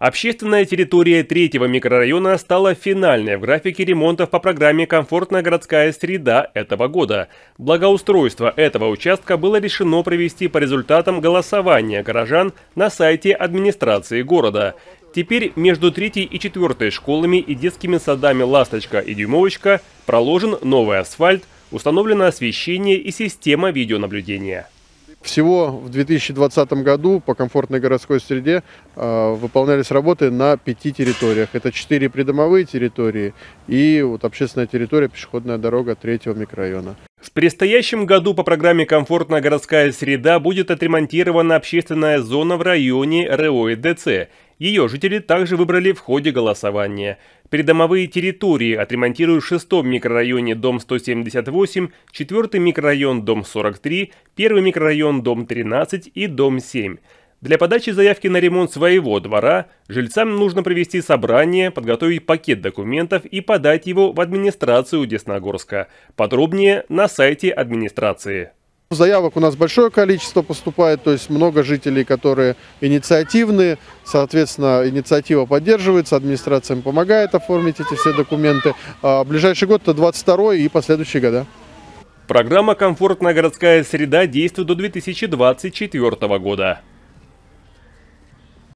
Общественная территория третьего микрорайона стала финальной в графике ремонтов по программе «Комфортная городская среда» этого года. Благоустройство этого участка было решено провести по результатам голосования горожан на сайте администрации города. Теперь между третьей и четвертой школами и детскими садами «Ласточка» и «Дюймовочка» проложен новый асфальт, установлено освещение и система видеонаблюдения. Всего в 2020 году по комфортной городской среде э, выполнялись работы на пяти территориях. Это четыре придомовые территории и вот общественная территория, пешеходная дорога третьего микрорайона. В предстоящем году по программе «Комфортная городская среда» будет отремонтирована общественная зона в районе РОИДЦ. Ее жители также выбрали в ходе голосования. Придомовые территории отремонтируют в шестом микрорайоне дом 178, четвертый микрорайон дом 43, первый микрорайон дом 13 и дом 7. Для подачи заявки на ремонт своего двора жильцам нужно провести собрание, подготовить пакет документов и подать его в администрацию Десногорска. Подробнее на сайте администрации. Заявок у нас большое количество поступает, то есть много жителей, которые инициативны, соответственно, инициатива поддерживается, администрация помогает оформить эти все документы. А ближайший год это 22 и последующие года. Программа «Комфортная городская среда» действует до 2024 года.